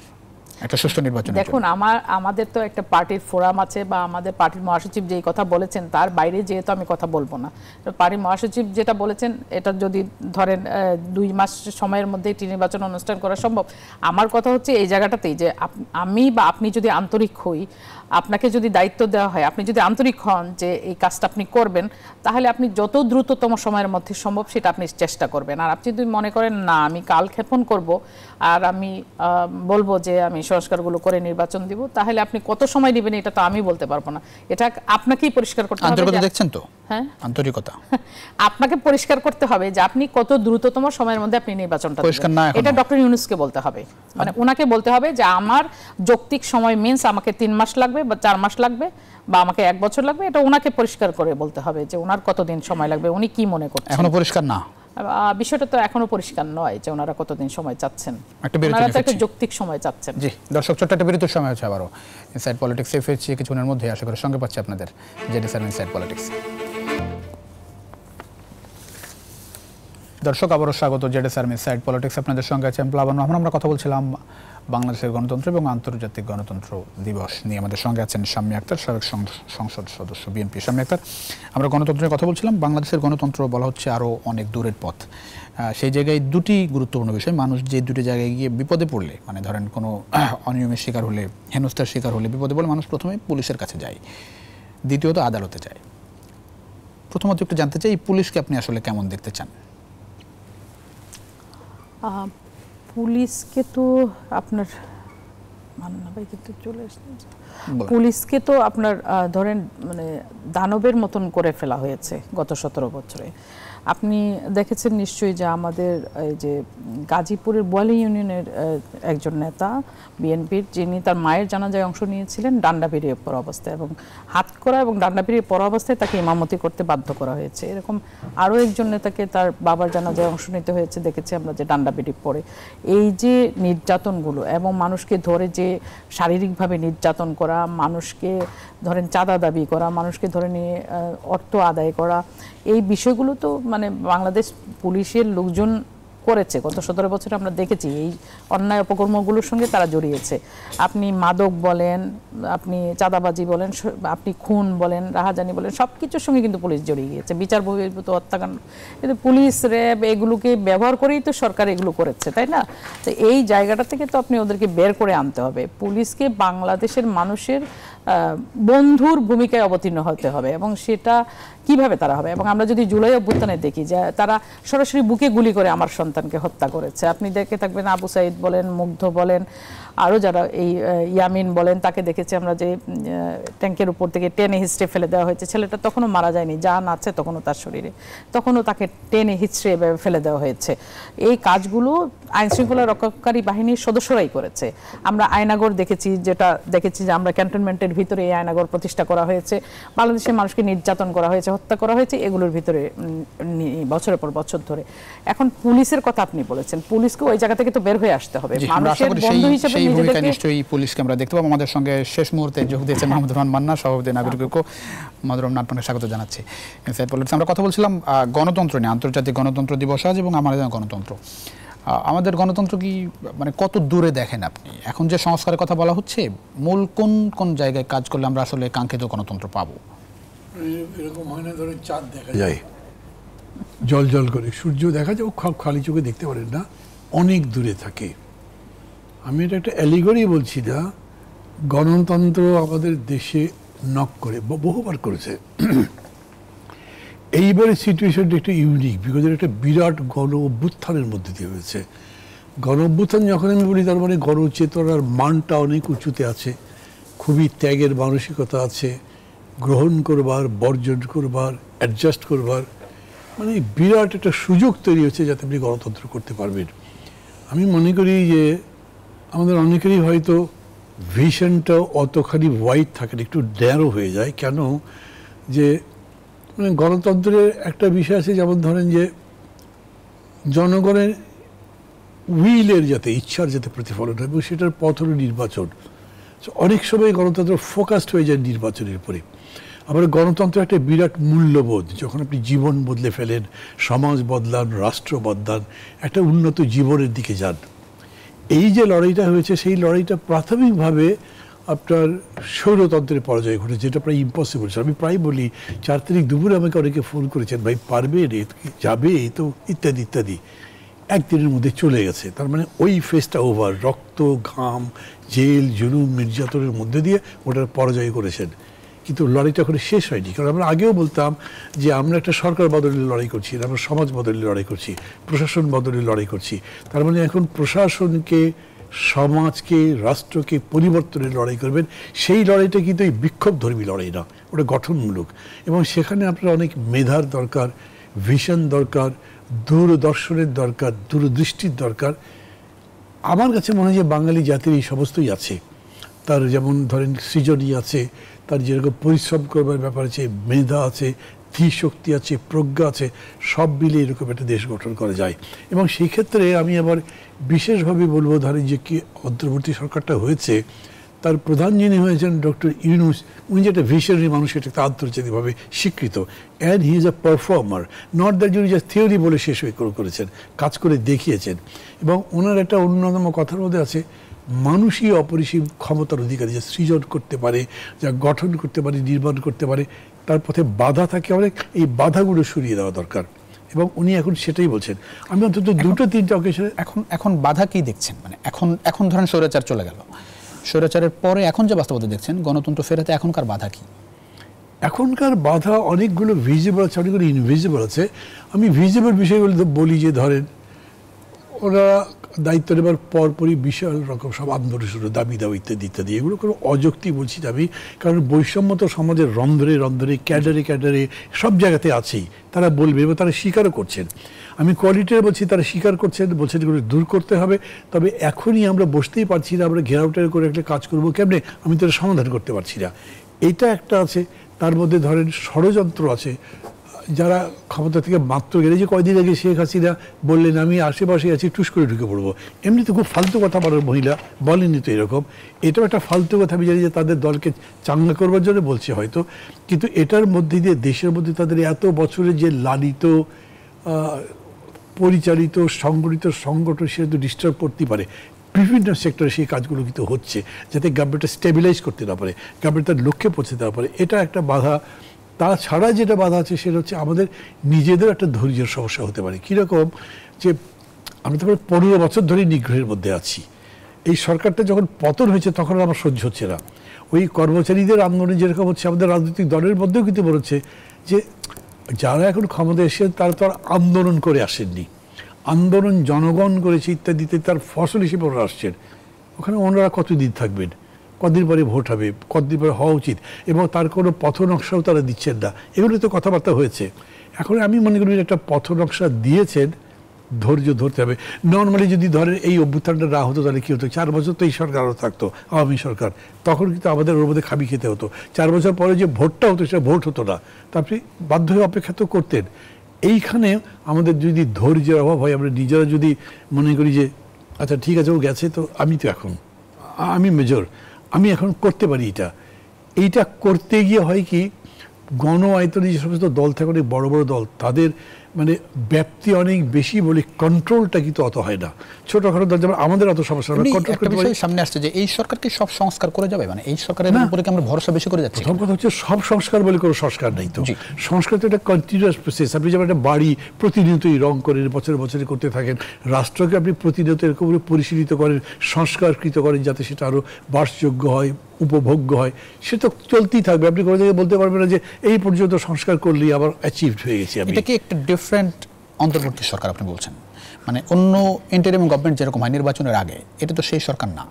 একটা সুষ্ঠু নির্বাচন দেখুন আমার আমাদের তো একটা পার্টির ফোরাম আছে বা আমাদের পার্টির মহাসচিব যেই কথা বলেছেন তার বাইরে যেহেতু আমি কথা বলবো না পার্টির মহাসচিব যেটা বলেছেন এটা যদি ধরেন দুই মাস সময়ের মধ্যে একটি নির্বাচন অনুষ্ঠান করা সম্ভব আমার কথা হচ্ছে এই জায়গাটাতেই যে আমি বা আপনি যদি আন্তরিক হই আপনাকে যদি দায়িত্ব দেওয়া হয় আপনি যদি আন্তরিক হন যে এই কাজটা আপনি করবেন তাহলে আপনি যত দ্রুততম সময়ের মধ্যে সম্ভব সেটা আপনি চেষ্টা করবেন আর আপনি যদি মনে করেন না আমি কাল ক্ষেপণ করব আর আমি বলবো যে আমি সংস্কারগুলো করে নির্বাচন দিব তাহলে আপনি কত সময় দিবেন এটা তো আমি বলতে পারবো না এটা আপনাকেই পরিষ্কার করতে হবে দেখছেন তো হ্যাঁ আন্তরিকতা আপনাকে পরিষ্কার করতে হবে যে আপনি কত দ্রুততম সময়ের মধ্যে আপনি নির্বাচনটা এটা ডক্টর ইউনুসকে বলতে হবে মানে ওনাকে বলতে হবে যে আমার যৌক্তিক সময় মিনস আমাকে তিন মাস লাগবে লাগবে বা চার মাস লাগবে বা আমাকে এক বছর লাগবে এটা ওনাকে পরিষ্কার করে বলতে হবে যে ওনার কতদিন সময় লাগবে উনি কি মনে করছেন এখনো পরিষ্কার না বিষয়টা তো এখনো পরিষ্কার নয় যে ওনারা কতদিন সময় চাচ্ছেন একটা যৌক্তিক সময় চাচ্ছেন জি দর্শক ছোট্ট একটা বিরতির সময় হচ্ছে আবারও ইনসাইড পলিটিক্স এ ফিরছি কিছুক্ষণের মধ্যে আশা করি সঙ্গে পাচ্ছি আপনাদের জেডি স্যার ইনসাইড পলিটিক্স দর্শক আবারও স্বাগত জেডি স্যার ইনসাইড পলিটিক্স আপনাদের সঙ্গে আছেন প্লাবন রহমান আমরা কথা বলছিলাম বাংলাদেশের গণতন্ত্র এবং আন্তর্জাতিক গণতন্ত্র দিবস নিয়ে আমাদের সঙ্গে আছেন সাম্মী আক্তার সাবেক সংসদ সদস্য বিএনপি সাম্মী আক্তার আমরা গণতন্ত্রের কথা বলছিলাম বাংলাদেশের গণতন্ত্র বলা হচ্ছে আরও অনেক দূরের পথ সেই জায়গায় দুটি গুরুত্বপূর্ণ বিষয় মানুষ যে দুটি জায়গায় গিয়ে বিপদে পড়লে মানে ধরেন কোনো অনিয়মের শিকার হলে হেনস্থার শিকার হলে বিপদে পড়লে মানুষ প্রথমে পুলিশের কাছে যায় দ্বিতীয়ত আদালতে যায় প্রথমত একটু জানতে চাই পুলিশকে আপনি আসলে কেমন দেখতে চান পুলিশকে তো আপনার মান্না ভাই কিন্তু চলে পুলিশকে তো আপনার ধরেন মানে দানবের মতন করে ফেলা হয়েছে গত সতেরো বছরে আপনি দেখেছেন নিশ্চয়ই যে আমাদের এই যে গাজীপুরের বোয়ালি ইউনিয়নের একজন নেতা বিএনপির যিনি তার মায়ের জানাজায় অংশ নিয়েছিলেন ডান্ডা পেরিয়ে পর অবস্থায় এবং হাত করা এবং ডান্ডা পেরিয়ে পর অবস্থায় তাকে ইমামতি করতে বাধ্য করা হয়েছে এরকম আরও একজন নেতাকে তার বাবার জানাজায় অংশ নিতে হয়েছে দেখেছি আমরা যে ডান্ডা পেরিয়ে পরে এই যে নির্যাতনগুলো এবং মানুষকে ধরে যে শারীরিকভাবে নির্যাতন করা মানুষকে ধরেন চাঁদা দাবি করা মানুষকে ধরে নিয়ে অর্থ আদায় করা এই বিষয়গুলো তো মানে বাংলাদেশ পুলিশের লোকজন করেছে গত সতেরো বছরে আমরা দেখেছি এই অন্যায় অপকর্মগুলোর সঙ্গে তারা জড়িয়েছে আপনি মাদক বলেন আপনি চাঁদাবাজি বলেন আপনি খুন বলেন রাহাজানি বলেন সব কিছুর সঙ্গে কিন্তু পুলিশ জড়িয়ে গিয়েছে বিচার বহির্ভূত হত্যাকাণ্ড কিন্তু পুলিশ র্যাব এগুলোকে ব্যবহার করেই তো সরকার এগুলো করেছে তাই না তো এই জায়গাটা থেকে তো আপনি ওদেরকে বের করে আনতে হবে পুলিশকে বাংলাদেশের মানুষের বন্ধুর ভূমিকায় অবতীর্ণ হতে হবে এবং সেটা কিভাবে তারা হবে এবং আমরা যদি জুলাই অভ্যুত্থানে দেখি যে তারা সরাসরি বুকে গুলি করে আমার সন্তানকে হত্যা করেছে আপনি দেখে থাকবেন আবু সাইদ বলেন মুগ্ধ বলেন আরও যারা এই ইয়ামিন বলেন তাকে দেখেছি আমরা যে ট্যাঙ্কের উপর থেকে টেনে হিস্ট্রে ফেলে দেওয়া হয়েছে ছেলেটা তখনও মারা যায়নি যান আছে তখনও তার শরীরে তখনও তাকে টেনে হিস্ট্রে এভাবে ফেলে দেওয়া হয়েছে এই কাজগুলো আইনশৃঙ্খলা রক্ষাকারী বাহিনীর সদস্যরাই করেছে আমরা আয়নাগর দেখেছি যেটা দেখেছি যে আমরা ক্যান্টনমেন্টের ভিতরে এই আয়নাগর প্রতিষ্ঠা করা হয়েছে বাংলাদেশের মানুষকে নির্যাতন করা হয়েছে হত্যা করা হয়েছে এগুলোর ভিতরে বছরের পর বছর ধরে এখন পুলিশের কথা আপনি বলেছেন পুলিশকে ওই জায়গা থেকে তো বের হয়ে আসতে হবে নিশ্চয়ই পুলিশকে আমরা দেখতে পাবো আমাদের সঙ্গে শেষ মুহূর্তে যোগ দিয়েছেন মাহমুদ রহমান মান্না সভাপতি নাগরিক ঐক্য মাহমুদ স্বাগত জানাচ্ছি আমরা কথা বলছিলাম গণতন্ত্র নিয়ে আন্তর্জাতিক গণতন্ত্র দিবস আজ এবং আমাদের গণতন্ত্র আমাদের গণতন্ত্র কি মানে কত দূরে দেখেন আপনি এখন যে সংস্কারের কথা বলা হচ্ছে মূল কোন কোন জায়গায় কাজ করলে আমরা আসলে কাঙ্ক্ষিত গণতন্ত্র পাবো এরকম হয় না ধরো চাঁদ দেখা যায় জল জল করে সূর্য দেখা যায় খালি চোখে দেখতে পারেন না অনেক দূরে থাকে আমি এটা একটা অ্যালিগরি বলছি না গণতন্ত্র আমাদের দেশে নক করে বহুবার করেছে এইবারের সিচুয়েশনটা একটা ইউনিক বিকজ একটা বিরাট গণ অভ্যুত্থানের মধ্যে দিয়ে হয়েছে গণ অভ্যুত্থান যখন আমি বলি তার মানে গণচেতনার মানটা অনেক উঁচুতে আছে খুবই ত্যাগের মানসিকতা আছে গ্রহণ করবার বর্জন করবার অ্যাডজাস্ট করবার মানে বিরাট একটা সুযোগ তৈরি হচ্ছে যাতে আপনি গণতন্ত্র করতে পারবেন আমি মনে করি যে আমাদের অনেকেরই হয়তো ভিশনটা অতখানি ওয়াইড থাকে একটু ড্যারো হয়ে যায় কেন যে মানে গণতন্ত্রের একটা বিষয় আছে যেমন ধরেন যে জনগণের উইলের যাতে ইচ্ছার যাতে প্রতিফলন হয় এবং সেটার পথ হল নির্বাচন অনেক সময় গণতন্ত্র ফোকাসড হয়ে যায় নির্বাচনের উপরে আবার গণতন্ত্র একটা বিরাট মূল্যবোধ যখন আপনি জীবন বদলে ফেলেন সমাজ বদলান রাষ্ট্র বদলান একটা উন্নত জীবনের দিকে যান এই যে লড়াইটা হয়েছে সেই লড়াইটা প্রাথমিকভাবে আপনার সৌরতন্ত্রের পরাজয় ঘটেছে যেটা প্রায় ইম্পসিবল আমি প্রায় বলি চার তারিখ দুপুরে আমাকে অনেকে ফোন করেছেন ভাই পারবে রে যাবে তো ইত্যাদি ইত্যাদি একদিনের মধ্যে চলে গেছে তার মানে ওই ফেসটা ওভার রক্ত ঘাম জেল জুলুম নির্যাতনের মধ্যে দিয়ে ওটার পরাজয় করেছেন কিন্তু লড়াইটা এখন শেষ হয়নি কারণ আমরা আগেও বলতাম যে আমরা একটা সরকার বদলের লড়াই করছি আমরা সমাজ বদলের লড়াই করছি প্রশাসন বদলের লড়াই করছি তার মানে এখন প্রশাসনকে সমাজকে রাষ্ট্রকে পরিবর্তনের লড়াই করবেন সেই লড়াইটা কিন্তু এই বিক্ষোভধর্মী লড়াই না ওটা গঠনমূলক এবং সেখানে আপনার অনেক মেধার দরকার ভিশন দরকার দূরদর্শনের দরকার দূরদৃষ্টির দরকার আমার কাছে মনে হয় যে বাঙালি জাতির এই সমস্তই আছে তার যেমন ধরেন সৃজনী আছে তার যেরকম পরিশ্রম করবার ব্যাপার আছে মেধা আছে শক্তি আছে প্রজ্ঞা আছে সব মিলে এরকম একটা দেশ গঠন করা যায় এবং সেই ক্ষেত্রে আমি আবার বিশেষভাবে বলবো ধরেন যে কি অন্তর্বর্তী সরকারটা হয়েছে তার প্রধান যিনি হয়েছেন ডক্টর ইউনুস উনি যে একটা ভিশনারি মানুষ এটাকে আন্তর্জাতিকভাবে স্বীকৃত and he is a performer not that ইউনি জাস্ট থিওরি বলে শেষ হয়ে করেছেন কাজ করে দেখিয়েছেন এবং ওনার একটা অন্যতম কথার মধ্যে আছে মানুষই অপরিসীম ক্ষমতার অধিকারী যা সৃজন করতে পারে যা গঠন করতে পারে নির্মাণ করতে পারে তার পথে বাধা থাকে অনেক এই বাধাগুলো সরিয়ে দেওয়া দরকার এবং উনি এখন সেটাই বলছেন আমি অন্তত দুটো তিনটা অকেশনে এখন এখন বাধা কি দেখছেন মানে এখন এখন ধরেন স্বৈরাচার চলে গেল স্বৈরাচারের পরে এখন যে বাস্তবতা দেখছেন গণতন্ত্র ফেরাতে এখনকার বাধা কি এখনকার বাধা অনেকগুলো ভিজিবল আছে অনেকগুলো ইনভিজিবল আছে আমি ভিজিবল বিষয়গুলো বলি যে ধরেন ওনারা দায়িত্ব নেবার পরপরই বিশাল রকম সব আন্দোলন শুরু দাবি দাবি ইত্যাদি ইত্যাদি এগুলো কোনো অযৌক্তি বলছি দাবি কারণ বৈষম্য তো সমাজের রন্ধ্রে রন্ধ্রে ক্যাডারে ক্যাডারে সব জায়গাতে আছেই তারা বলবে এবং তারা স্বীকারও করছেন আমি কোয়ালিটির বলছি তারা স্বীকার করছেন বলছেন এগুলো দূর করতে হবে তবে এখনই আমরা বসতেই পারছি না আমরা ঘেরাও টেরা করে একটা কাজ করবো কেমনে আমি তো সমাধান করতে পারছি না এটা একটা আছে তার মধ্যে ধরেন ষড়যন্ত্র আছে যারা ক্ষমতা থেকে মাত্র গেলে যে কয়দিন আগে শেখ হাসিনা বললেন আমি আশেপাশে আছি টুস করে ঢুকে পড়বো এমনিতে খুব ফালতু কথা বলার মহিলা বলেনি তো এরকম এটাও একটা ফালতু কথা আমি জানি যে তাদের দলকে চাঙ্গা করবার জন্য বলছে হয়তো কিন্তু এটার মধ্যে দিয়ে দেশের মধ্যে তাদের এত বছরের যে লালিত পরিচালিত সংগঠিত সংগঠন সে তো ডিস্টার্ব করতেই পারে বিভিন্ন সেক্টরে সেই কাজগুলো কিন্তু হচ্ছে যাতে গভর্নমেন্টটা স্টেবিলাইজ করতে না পারে গভর্নমেন্ট তার লক্ষ্যে পৌঁছে না পারে এটা একটা বাধা তারা ছাড়া যেটা বাধা আছে সেটা হচ্ছে আমাদের নিজেদের একটা ধৈর্যের সমস্যা হতে পারে কীরকম যে আমি তো পনেরো বছর ধরে নিগ্রহের মধ্যে আছি এই সরকারটা যখন পতন হয়েছে তখন আমার সহ্য হচ্ছে না ওই কর্মচারীদের আন্দোলনে যেরকম হচ্ছে আমাদের রাজনৈতিক দলের মধ্যেও কিন্তু বলেছে যে যারা এখন ক্ষমতা এসেছেন তারা তো আর আন্দোলন করে আসেননি আন্দোলন জনগণ করেছে ইত্যাদিতে তার ফসল হিসেবে ওনারা আসছেন ওখানে ওনারা কতদিন থাকবেন কদিন পরে ভোট হবে কদিন পরে হওয়া উচিত এবং তার কোনো পথ নকশাও তারা দিচ্ছেন না এগুলো তো কথাবার্তা হয়েছে এখন আমি মনে করি একটা পথ নকশা দিয়েছেন ধৈর্য ধরতে হবে নর্মালি যদি ধরেন এই অভ্যুত্থানটা না হতো তাহলে কী হতো চার বছর তো এই সরকার আরও থাকতো আওয়ামী সরকার তখন কিন্তু আমাদের ওর মধ্যে খাবি খেতে হতো চার বছর পরে যে ভোটটা হতো সেটা ভোট হতো না তারপরে বাধ্য হয়ে অপেক্ষা তো করতেন এইখানে আমাদের যদি ধৈর্যের অভাব হয় আমরা নিজেরা যদি মনে করি যে আচ্ছা ঠিক আছে ও গেছে তো আমি তো এখন আমি মেজর আমি এখন করতে পারি এটা এইটা করতে গিয়ে হয় কি গণ আয়তনে যে সমস্ত দল থাকে অনেক বড় বড় দল তাদের মানে ব্যাপ্তি অনেক বেশি বলে কন্ট্রোলটা কিন্তু অত হয় না ছোটখাটো দল যেমন আমাদের অত সমস্যা না কন্ট্রোল করতে সামনে আসছে যে এই সরকার কি সব সংস্কার করে যাবে মানে এই সরকারের উপরে কি আমরা ভরসা বেশি করে যাচ্ছি প্রথম কথা হচ্ছে সব সংস্কার বলে কোনো সংস্কার নাই তো সংস্কার তো একটা কন্টিনিউয়াস প্রসেস আপনি যেমন একটা বাড়ি প্রতিনিয়তই রং করেন বছরে বছরে করতে থাকেন রাষ্ট্রকে আপনি প্রতিনিয়ত এরকম পরিশীলিত করেন সংস্কারকৃত করেন যাতে সেটা আরও বাসযোগ্য হয় উপভোগ্য হয় সে তো চলতেই থাকবে আপনি কোনো জায়গায় বলতে পারবেন না যে এই পর্যন্ত সংস্কার করলেই আবার অ্যাচিভড হয়ে গেছে আমি এটা কি একটা ডিফারেন্ট অন্তর্বর্তী সরকার আপনি বলছেন মানে অন্য ইন্টারিম গভর্নমেন্ট যেরকম হয় নির্বাচনের আগে এটা তো সেই সরকার না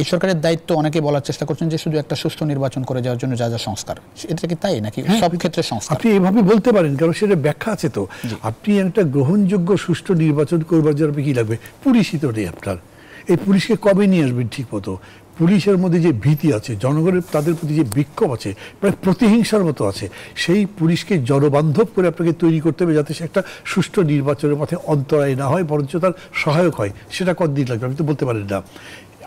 এই সরকারের দায়িত্ব অনেকে বলার চেষ্টা করছেন যে শুধু একটা সুস্থ নির্বাচন করে যাওয়ার জন্য যা যা সংস্কার এটা কি তাই নাকি হ্যাঁ, সব ক্ষেত্রে সংস্কার আপনি এইভাবে বলতে পারেন কারণ সেটা ব্যাখ্যা আছে তো আপনি একটা গ্রহণযোগ্য সুষ্ঠু নির্বাচন করবার জন্য কি লাগবে পুলিশই তো নেই আপনার এই পুলিশকে কবে নিয়ে আসবেন ঠিক মতো পুলিশের মধ্যে যে ভীতি আছে জনগণের তাদের প্রতি যে বিক্ষোভ আছে প্রায় মানে প্রতিহিংসার মতো আছে সেই পুলিশকে জনবান্ধব করে আপনাকে তৈরি করতে হবে যাতে সে একটা সুষ্ঠু নির্বাচনের পথে অন্তরায় না হয় বরঞ্চ তার সহায়ক হয় সেটা কতদিন লাগবে আপনি তো বলতে পারেন না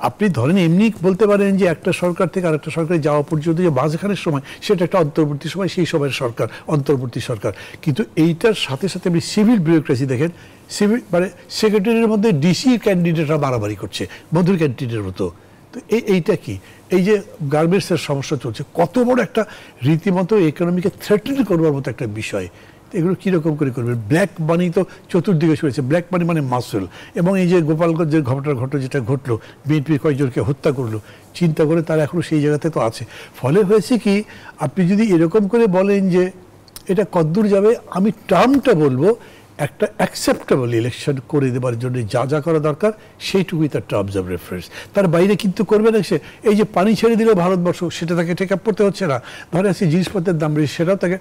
আপনি ধরেন এমনি বলতে পারেন যে একটা সরকার থেকে আরেকটা সরকারে যাওয়া পর্যন্ত যে মাঝখানের সময় সেটা একটা অন্তর্বর্তী সময় সেই সময়ের সরকার অন্তর্বর্তী সরকার কিন্তু এইটার সাথে সাথে আপনি সিভিল বিউরোক্রেসি দেখেন সিভিল মানে সেক্রেটারির মধ্যে ডিসি ক্যান্ডিডেটরা মারামারি করছে মধুর ক্যান্ডিডেটের মতো তো এই এইটা কি এই যে গার্মেন্টসের সমস্যা চলছে কত বড় একটা রীতিমতো ইকোনমিকে থ্রেটেন করবার মতো একটা বিষয় এগুলো কীরকম করে করবে ব্ল্যাক মানি তো চতুর্দিকে সরেছে ব্ল্যাক মানি মানে মাসুল এবং এই যে গোপালগঞ্জের ঘটনা ঘটনা যেটা ঘটলো বিএনপি কয়েকজনকে হত্যা করলো চিন্তা করে তারা এখনও সেই জায়গাতে তো আছে ফলে হয়েছে কি আপনি যদি এরকম করে বলেন যে এটা কদ্দূর যাবে আমি টার্মটা বলবো একটা অ্যাকসেপ্টেবল ইলেকশন করে দেবার জন্য যা যা করা দরকার সেইটুকুই তার টার্মস অফ রেফারেন্স তার বাইরে কিন্তু করবে না সে এই যে পানি ছেড়ে দিলে ভারতবর্ষ সেটা তাকে টেক আপ করতে হচ্ছে না ধরে আছে জিনিসপত্রের দাম বেশি সেটাও তাকে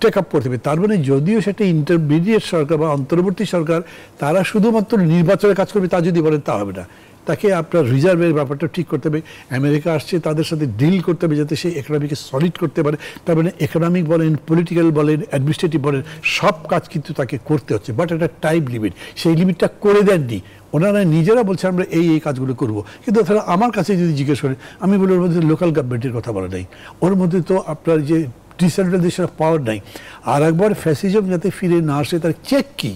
টেক আপ করতে হবে তার মানে যদিও সেটা ইন্টারমিডিয়েট সরকার বা অন্তর্বর্তী সরকার তারা শুধুমাত্র নির্বাচনে কাজ করবে তা যদি বলেন তা হবে না তাকে আপনার রিজার্ভের ব্যাপারটা ঠিক করতে হবে আমেরিকা আসছে তাদের সাথে ডিল করতে হবে যাতে সে ইকোনমিকে সলিড করতে পারে তার মানে ইকোনমিক বলেন পলিটিক্যাল বলেন অ্যাডমিনিস্ট্রেটিভ বলেন সব কাজ কিন্তু তাকে করতে হচ্ছে বাট একটা টাইম লিমিট সেই লিমিটটা করে দেননি ওনারা নিজেরা বলছে আমরা এই এই কাজগুলো করব কিন্তু তারা আমার কাছে যদি জিজ্ঞেস করেন আমি বলি ওর মধ্যে লোকাল গভর্নমেন্টের কথা বলা নাই ওর মধ্যে তো আপনার যে ডিসঅ্যাডভান্টেজের পাওয়ার নাই আর একবার ফ্যাসিজম যাতে ফিরে না আসে তার চেক কী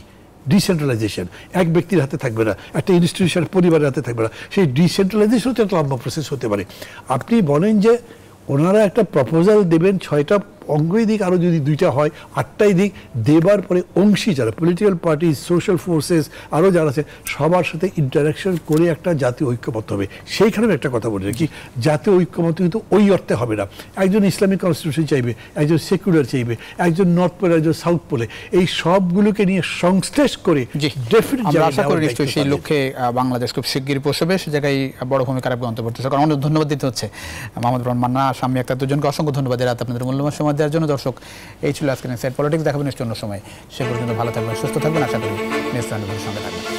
ডিসেন্ট্রালাইজেশন এক ব্যক্তির হাতে থাকবে না একটা ইনস্টিটিউশন পরিবারের হাতে থাকবে না সেই ডিসেন্ট্রালাইজেশন হচ্ছে একটা লম্বা প্রসেস হতে পারে আপনি বলেন যে ওনারা একটা প্রপোজাল দেবেন ছয়টা অঙ্গই দিক আরও যদি দুইটা হয় আটটাই দিক দেবার পরে অংশী যারা পলিটিক্যাল পার্টি সোশ্যাল ফোর্সেস আরও যারা আছে সবার সাথে ইন্টারাকশন করে একটা জাতীয় ঐক্যমত হবে সেইখানেও একটা কথা বলি কি জাতীয় ঐক্যমত কিন্তু ওই অর্থে হবে না একজন ইসলামিক কনস্টিটিউশন চাইবে একজন সেকুলার চাইবে একজন নর্থ পোলে একজন সাউথ পোলে এই সবগুলোকে নিয়ে সংশ্লেষ করে আশা সেই লক্ষ্যে বাংলাদেশ খুব শিগগির পৌঁছবে সে জায়গায় বড় ভূমিকা রাখবে অন্তর্বর্তী সরকার অনেক ধন্যবাদ দিতে হচ্ছে মোহাম্মদ রহমান মান্না স্বামী একটা দুজনকে অসংখ্য ধন্যবাদ এরা আপনাদের মূল্যবান সময় দেওয়ার জন্য দর্শক এই ছিল আজকের নেক্সট পলিটিক্স দেখাবেন নিশ্চয় অন্য সময় সে পর্যন্ত ভালো থাকবেন সুস্থ থাকবেন আশা করি নেক্সট সঙ্গে থাকবেন